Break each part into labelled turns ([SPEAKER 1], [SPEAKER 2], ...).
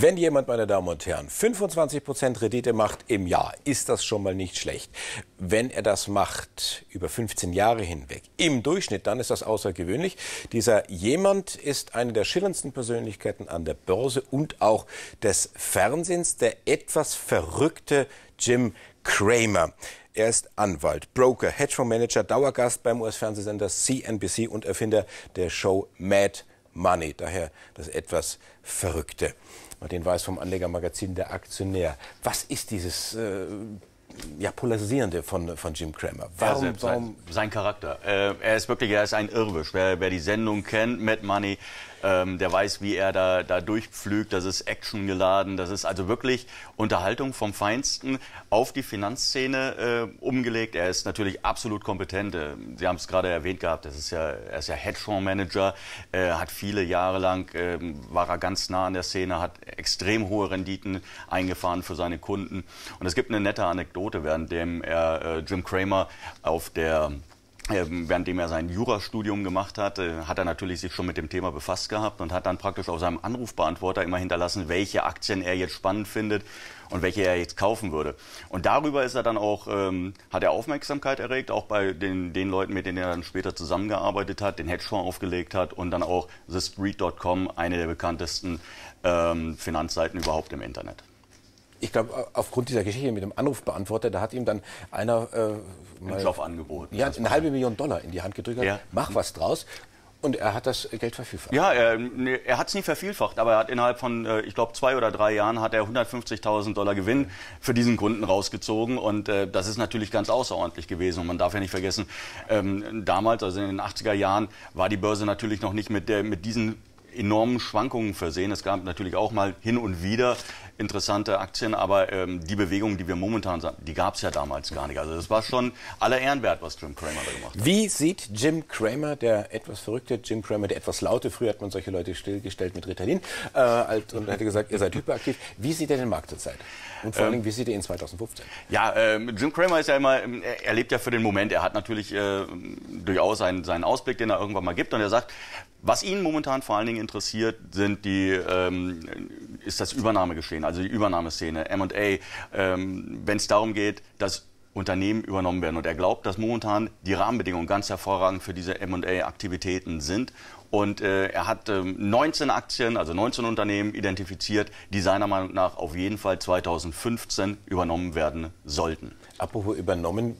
[SPEAKER 1] Wenn jemand, meine Damen und Herren, 25 Prozent Rendite macht im Jahr, ist das schon mal nicht schlecht. Wenn er das macht über 15 Jahre hinweg, im Durchschnitt, dann ist das außergewöhnlich. Dieser jemand ist eine der schillerndsten Persönlichkeiten an der Börse und auch des Fernsehens, der etwas verrückte Jim Cramer. Er ist Anwalt, Broker, Hedgefondsmanager, Dauergast beim US-Fernsehsender CNBC und Erfinder der Show Mad Money. Daher das etwas Verrückte. Martin Weiß vom Anlegermagazin Der Aktionär. Was ist dieses äh, ja, Polarisierende von, von Jim Cramer? Warum, selbst, warum? Sein,
[SPEAKER 2] sein, Charakter. Äh, er ist wirklich, er ist ein Irrwisch. Wer, wer die Sendung kennt, Mad Money, ähm, der weiß, wie er da, da durchpflügt. Das ist Action geladen, Das ist also wirklich Unterhaltung vom Feinsten auf die Finanzszene äh, umgelegt. Er ist natürlich absolut kompetent. Äh, Sie haben es gerade erwähnt gehabt. Das ist ja, er ist ja Hedgefondsmanager, äh, hat viele Jahre lang, äh, war er ganz nah an der Szene, hat extrem hohe Renditen eingefahren für seine Kunden. Und es gibt eine nette Anekdote, während dem er äh, Jim Cramer auf der ähm, währenddem er sein Jurastudium gemacht hat, äh, hat er natürlich sich schon mit dem Thema befasst gehabt und hat dann praktisch auf seinem Anrufbeantworter immer hinterlassen, welche Aktien er jetzt spannend findet und welche er jetzt kaufen würde. Und darüber ist er dann auch, ähm, hat er Aufmerksamkeit erregt, auch bei den, den Leuten, mit denen er dann später zusammengearbeitet hat, den Hedgefonds aufgelegt hat und dann auch TheStreet.com, eine der bekanntesten ähm, Finanzseiten überhaupt im Internet
[SPEAKER 1] ich glaube, aufgrund dieser Geschichte mit dem Anruf beantwortet, da hat ihm dann einer äh, Job angeboten. Ja, eine halbe Million Dollar in die Hand gedrückt. Ja. Mach was draus. Und er hat das Geld vervielfacht. Ja,
[SPEAKER 2] er, ne, er hat es nicht vervielfacht, aber er hat innerhalb von, äh, ich glaube, zwei oder drei Jahren hat er 150.000 Dollar Gewinn für diesen Kunden rausgezogen. Und äh, das ist natürlich ganz außerordentlich gewesen. Und man darf ja nicht vergessen, ähm, damals, also in den 80er Jahren, war die Börse natürlich noch nicht mit, der, mit diesen enormen Schwankungen versehen. Es gab natürlich auch mal hin und wieder interessante Aktien, aber ähm, die Bewegung, die wir momentan haben, die gab es ja damals gar nicht. Also das war schon aller Ehrenwert, was
[SPEAKER 1] Jim Cramer da gemacht hat. Wie sieht Jim Cramer, der etwas verrückte Jim Cramer, der etwas laute, früher hat man solche Leute stillgestellt mit Ritalin äh, und hätte gesagt, ihr seid hyperaktiv. Wie sieht er den Markt zurzeit? Und vor allem, ähm, wie sieht er ihn 2015?
[SPEAKER 2] Ja, äh, Jim Cramer ist ja immer, ähm, er lebt ja für den Moment. Er hat natürlich äh, durchaus einen, seinen Ausblick, den er irgendwann mal gibt und er sagt, was ihn momentan vor allen Dingen interessiert, sind die, ähm, ist das Übernahmegeschehen also die Übernahmeszene, MA, ähm, wenn es darum geht, dass Unternehmen übernommen werden. Und er glaubt, dass momentan die Rahmenbedingungen ganz hervorragend für diese MA-Aktivitäten sind. Und äh, er hat ähm, 19 Aktien, also 19 Unternehmen identifiziert, die seiner Meinung nach auf jeden Fall
[SPEAKER 1] 2015 übernommen werden sollten. Apropos übernommen,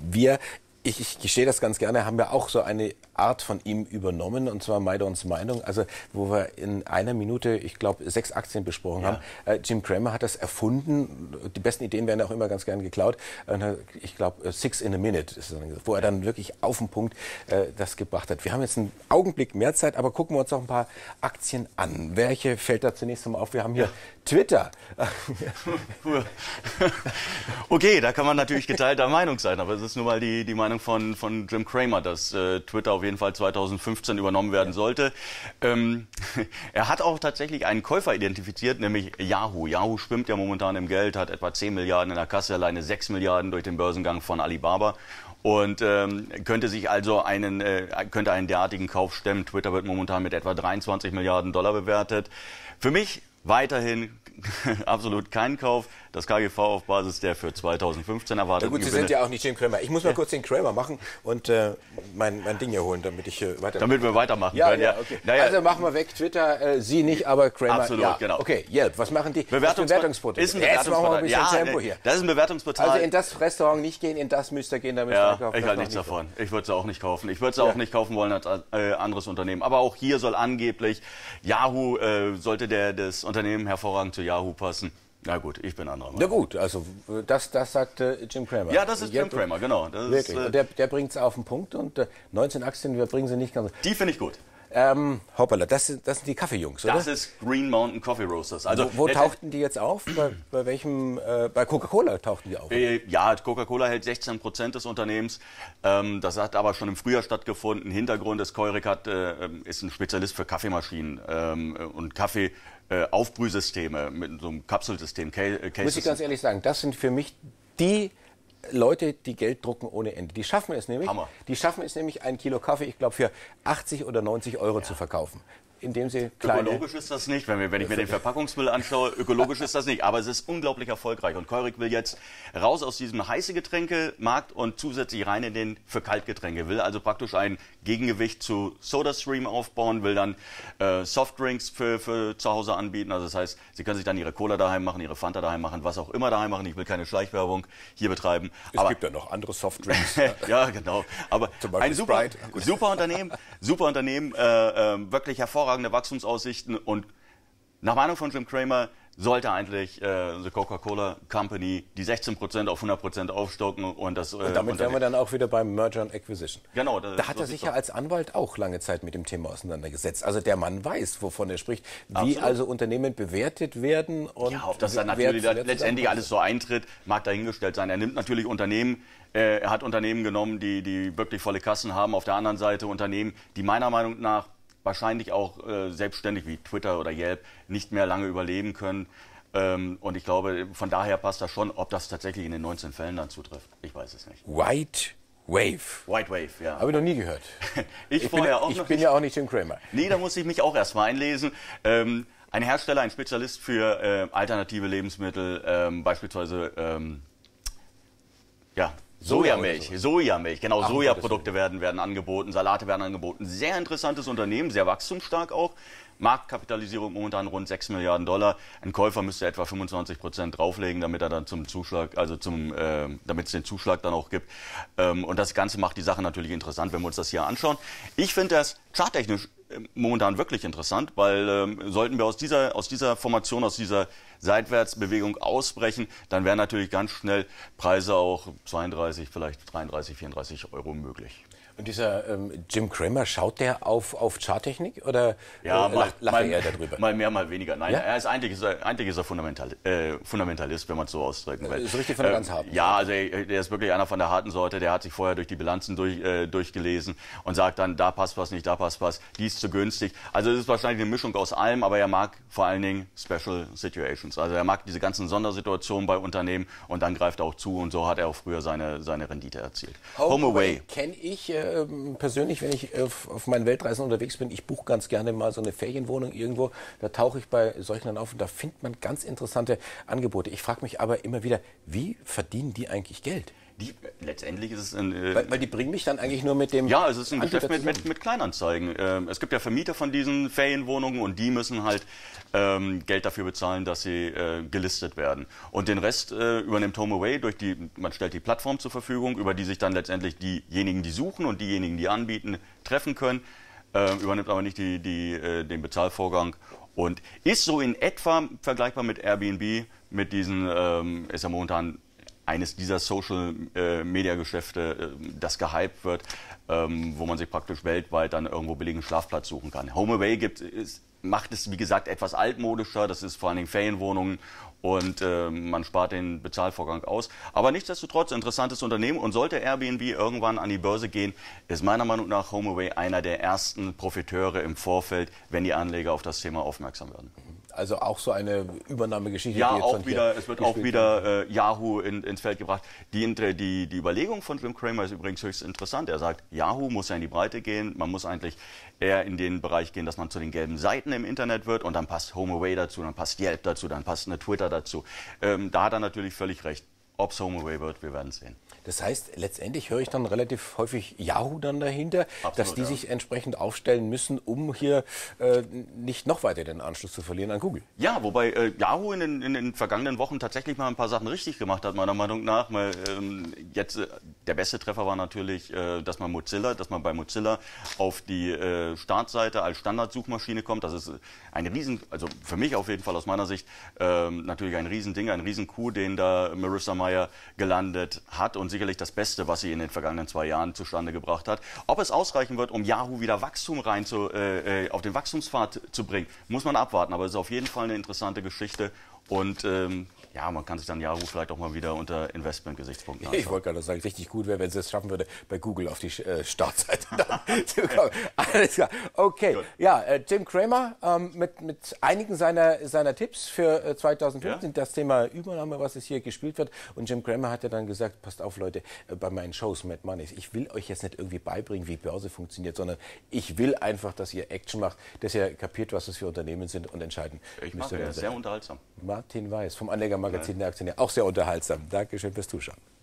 [SPEAKER 1] wir ich, ich gestehe das ganz gerne, haben wir auch so eine Art von ihm übernommen, und zwar Maidons Meinung, also wo wir in einer Minute, ich glaube, sechs Aktien besprochen ja. haben. Äh, Jim Cramer hat das erfunden, die besten Ideen werden auch immer ganz gerne geklaut. Äh, ich glaube, äh, Six in a Minute, ist dann, wo er dann wirklich auf den Punkt äh, das gebracht hat. Wir haben jetzt einen Augenblick mehr Zeit, aber gucken wir uns noch ein paar Aktien an. Welche fällt da zunächst einmal auf? Wir haben hier ja. Twitter.
[SPEAKER 2] okay, da kann man natürlich geteilter Meinung sein, aber es ist nur mal die, die Meinung Meinung von, von Jim Cramer, dass äh, Twitter auf jeden Fall 2015 übernommen werden sollte. Ähm, er hat auch tatsächlich einen Käufer identifiziert, nämlich Yahoo. Yahoo schwimmt ja momentan im Geld, hat etwa 10 Milliarden in der Kasse, alleine 6 Milliarden durch den Börsengang von Alibaba und ähm, könnte sich also einen äh, könnte einen derartigen Kauf stemmen. Twitter wird momentan mit etwa 23 Milliarden Dollar bewertet. Für mich weiterhin absolut kein Kauf. Das KGV auf Basis der für 2015 erwarteten ja gut, Sie Gewinne. sind ja
[SPEAKER 1] auch nicht Jim Cramer. Ich muss mal ja. kurz den Cramer machen und äh, mein, mein Ding hier holen, damit ich äh, weiter. Damit wir weitermachen ja, können. Ja, okay. naja. Also machen wir weg Twitter, äh, Sie nicht, aber Cramer. Absolut, ja. genau. Okay, Yelp, was machen die? Bewertungs Bewertungsportal. Ist ein Bewertungsportal. Jetzt machen wir ein bisschen Tempo ne, hier. Das ist ein Bewertungsportal. Also in das Restaurant nicht gehen, in das müsst ihr gehen, damit ja, verkauft. Ich halte nichts nicht
[SPEAKER 2] davon. Ich würde es auch nicht kaufen. Ich würde es auch nicht kaufen wollen als äh, anderes Unternehmen. Aber auch hier soll angeblich Yahoo äh, sollte der das Unternehmen Unternehmen hervorragend zu Yahoo passen. Na gut, ich bin
[SPEAKER 1] anderer Meinung. Na gut, also das, das sagt äh, Jim Cramer. Ja, das ist Jim Cramer, genau. Das wirklich, ist, äh, der, der bringt es auf den Punkt und äh, 19 Aktien, wir bringen sie nicht ganz. Die finde ich gut. Ähm, hoppala, das sind, das sind die Kaffeejungs, oder? Das
[SPEAKER 2] ist Green Mountain Coffee Roasters. Also wo, wo äh, tauchten
[SPEAKER 1] die jetzt auf? Bei, bei welchem? Äh, bei Coca-Cola tauchten die auf?
[SPEAKER 2] Äh, ja, Coca-Cola hält 16 Prozent des Unternehmens. Ähm, das hat aber schon im Frühjahr stattgefunden. Hintergrund ist, Keurig hat, äh, ähm, ist ein Spezialist für Kaffeemaschinen ähm, und Kaffee. Äh, Aufbrühsysteme mit so einem Kapselsystem. Case äh, Muss ich ganz
[SPEAKER 1] ehrlich sagen, das sind für mich die Leute, die Geld drucken ohne Ende. Die schaffen es nämlich, Hammer. die schaffen es nämlich, ein Kilo Kaffee, ich glaube, für 80 oder 90 Euro ja. zu verkaufen indem sie kleine... Ökologisch
[SPEAKER 2] ist das nicht, wenn, wir, wenn ich mir den Verpackungsmüll anschaue, ökologisch ist das nicht, aber es ist unglaublich erfolgreich und Keurig will jetzt raus aus diesem heiße Getränkemarkt und zusätzlich rein in den für Kaltgetränke, will also praktisch ein Gegengewicht zu SodaStream aufbauen, will dann äh, Softdrinks für, für zu Hause anbieten, also das heißt, sie können sich dann ihre Cola daheim machen, ihre Fanta daheim machen, was auch immer daheim machen, ich will keine Schleichwerbung hier betreiben. Es aber, gibt ja noch andere Softdrinks. ja, genau, aber ein super, super Unternehmen, super Unternehmen, äh, äh, wirklich hervorragend hervorragende Wachstumsaussichten und nach Meinung von Jim Cramer sollte eigentlich äh, die Coca-Cola Company die 16% auf 100% aufstocken und das. Äh, und damit wären wir dann
[SPEAKER 1] auch wieder beim Merger and Acquisition.
[SPEAKER 2] Genau. Das, da hat er sich ja
[SPEAKER 1] als Anwalt auch lange Zeit mit dem Thema auseinandergesetzt. Also der Mann weiß, wovon er spricht, wie Absolut. also Unternehmen bewertet werden und. Ja, ob das dann natürlich letztendlich alles so
[SPEAKER 2] eintritt, mag dahingestellt sein. Er nimmt natürlich Unternehmen, äh, er hat Unternehmen genommen, die, die wirklich volle Kassen haben. Auf der anderen Seite Unternehmen, die meiner Meinung nach wahrscheinlich auch äh, selbstständig wie Twitter oder Yelp nicht mehr lange überleben können. Ähm, und ich glaube, von daher passt das schon. Ob das tatsächlich in den 19 Fällen dann zutrifft, ich weiß es nicht.
[SPEAKER 1] White Wave.
[SPEAKER 2] White Wave, ja. Habe ich noch nie gehört. ich, ich vorher bin, auch Ich noch bin ja auch nicht Jim Kramer. Nee, da muss ich mich auch erstmal einlesen. Ähm, ein Hersteller, ein Spezialist für äh, alternative Lebensmittel, ähm, beispielsweise ähm, ja, Sojamilch, Sojamilch, genau, Ach, Sojaprodukte werden, werden angeboten, Salate werden angeboten. Sehr interessantes Unternehmen, sehr wachstumsstark auch. Marktkapitalisierung momentan rund 6 Milliarden Dollar. Ein Käufer müsste etwa 25 Prozent drauflegen, damit er dann zum Zuschlag, also zum, äh, damit es den Zuschlag dann auch gibt. Ähm, und das Ganze macht die Sache natürlich interessant, wenn wir uns das hier anschauen. Ich finde das charttechnisch momentan wirklich interessant, weil ähm, sollten wir aus dieser, aus dieser Formation, aus dieser Seitwärtsbewegung ausbrechen, dann wären natürlich ganz schnell Preise auch 32, vielleicht 33, 34 Euro
[SPEAKER 1] möglich. Und dieser ähm, Jim Cramer, schaut der auf, auf Charttechnik oder ja, äh, mal, lacht, lacht mal, er darüber? Mal mehr, mal weniger. Nein, ja? er
[SPEAKER 2] ist eigentlich, ist er, eigentlich ist er Fundamental, äh, Fundamentalist, wenn man es so ausdrücken will. Äh, ist richtig von der ähm, ganz harten. Ja, also er, äh, der ist wirklich einer von der harten Sorte. Der hat sich vorher durch die Bilanzen durch, äh, durchgelesen und sagt dann, da passt was nicht, da passt was, die ist zu günstig. Also es ist wahrscheinlich eine Mischung aus allem, aber er mag vor allen Dingen Special Situations. Also er mag diese ganzen Sondersituationen bei Unternehmen und dann greift er auch zu und so hat er auch früher seine, seine Rendite erzielt. Home, Home Away.
[SPEAKER 1] Kenne ich äh, äh, persönlich, wenn ich auf, auf, meinen Weltreisen unterwegs bin, ich buche ganz gerne mal so eine Ferienwohnung irgendwo. Da tauche ich bei solchen dann auf und da findet man ganz interessante Angebote. Ich frage mich aber immer wieder, wie verdienen die eigentlich Geld? Die,
[SPEAKER 2] letztendlich ist es ein. Äh, weil, weil, die bringen
[SPEAKER 1] mich dann eigentlich nur mit dem. Ja, es ist ein Geschäft mit, mit,
[SPEAKER 2] mit Kleinanzeigen. Ähm, es gibt ja Vermieter von diesen Ferienwohnungen und die müssen halt ähm, Geld dafür bezahlen, dass sie äh, gelistet werden. Und den Rest äh, übernimmt HomeAway durch die, man stellt die Plattform zur Verfügung, über die sich dann letztendlich diejenigen, die suchen und diejenigen, die anbieten, treffen können. Ähm, übernimmt aber nicht die, die, äh, den Bezahlvorgang und ist so in etwa vergleichbar mit Airbnb, mit diesen, ähm, ist ja momentan eines dieser Social-Media-Geschäfte, äh, äh, das gehypt wird, ähm, wo man sich praktisch weltweit dann irgendwo billigen Schlafplatz suchen kann. HomeAway gibt, ist, macht es, wie gesagt, etwas altmodischer. Das ist vor allen Dingen Ferienwohnungen und äh, man spart den Bezahlvorgang aus. Aber nichtsdestotrotz, interessantes Unternehmen und sollte Airbnb irgendwann an die Börse gehen, ist meiner Meinung nach HomeAway einer der ersten Profiteure im Vorfeld, wenn die Anleger auf das Thema aufmerksam werden.
[SPEAKER 1] Also auch so eine Übernahmegeschichte. Ja, auch wieder, es wird auch wieder
[SPEAKER 2] äh, Yahoo in, ins Feld gebracht. Die, die, die Überlegung von Jim Cramer ist übrigens höchst interessant. Er sagt, Yahoo muss ja in die Breite gehen. Man muss eigentlich eher in den Bereich gehen, dass man zu den gelben Seiten im Internet wird. Und dann passt HomeAway dazu, dann passt Yelp dazu, dann passt eine Twitter dazu. Ähm, da hat er natürlich völlig recht.
[SPEAKER 1] Ob es HomeAway wird, wir werden sehen. Das heißt, letztendlich höre ich dann relativ häufig Yahoo dann dahinter, Absolut, dass die ja. sich entsprechend aufstellen müssen, um hier äh, nicht noch weiter den Anschluss zu verlieren an Google. Ja, wobei äh, Yahoo in den, in den, vergangenen Wochen tatsächlich
[SPEAKER 2] mal ein paar Sachen richtig gemacht hat, meiner Meinung nach. Mal, ähm, jetzt, äh, der beste Treffer war natürlich, äh, dass man Mozilla, dass man bei Mozilla auf die äh, Startseite als Standardsuchmaschine kommt. Das ist äh, ein Riesen, also für mich auf jeden Fall aus meiner Sicht ähm, natürlich ein Riesending, ein Riesenkuh, den da Marissa Meyer gelandet hat und sicherlich das Beste, was sie in den vergangenen zwei Jahren zustande gebracht hat. Ob es ausreichen wird, um Yahoo wieder Wachstum rein zu, äh, äh auf den Wachstumspfad zu bringen, muss man abwarten. Aber es ist auf jeden Fall eine interessante Geschichte und ähm, ja, man kann sich dann Yahoo vielleicht auch mal wieder unter Investment-Gesichtspunkten anschauen. Ich
[SPEAKER 1] wollte gerade sagen, richtig gut wäre, wenn sie es schaffen würde, bei Google auf die äh, Startseite zu kommen. Alles klar. Okay. Gut. Ja, äh, Tim Kramer ähm, mit, mit einigen seiner, seiner Tipps für äh, 2015, ja? das Thema Übernahme, was es hier gespielt wird. Und Jim Kramer hat ja dann gesagt, passt auf Leute, äh, bei meinen Shows, Mad Money, ich will euch jetzt nicht irgendwie beibringen, wie Börse funktioniert, sondern ich will einfach, dass ihr Action macht, dass ihr kapiert, was das für Unternehmen sind und entscheiden. Ich mache, ja, sehr unterhaltsam. Martin Weiß vom Anlegermagazin ja. der Aktionär. Auch sehr unterhaltsam. Dankeschön fürs Zuschauen.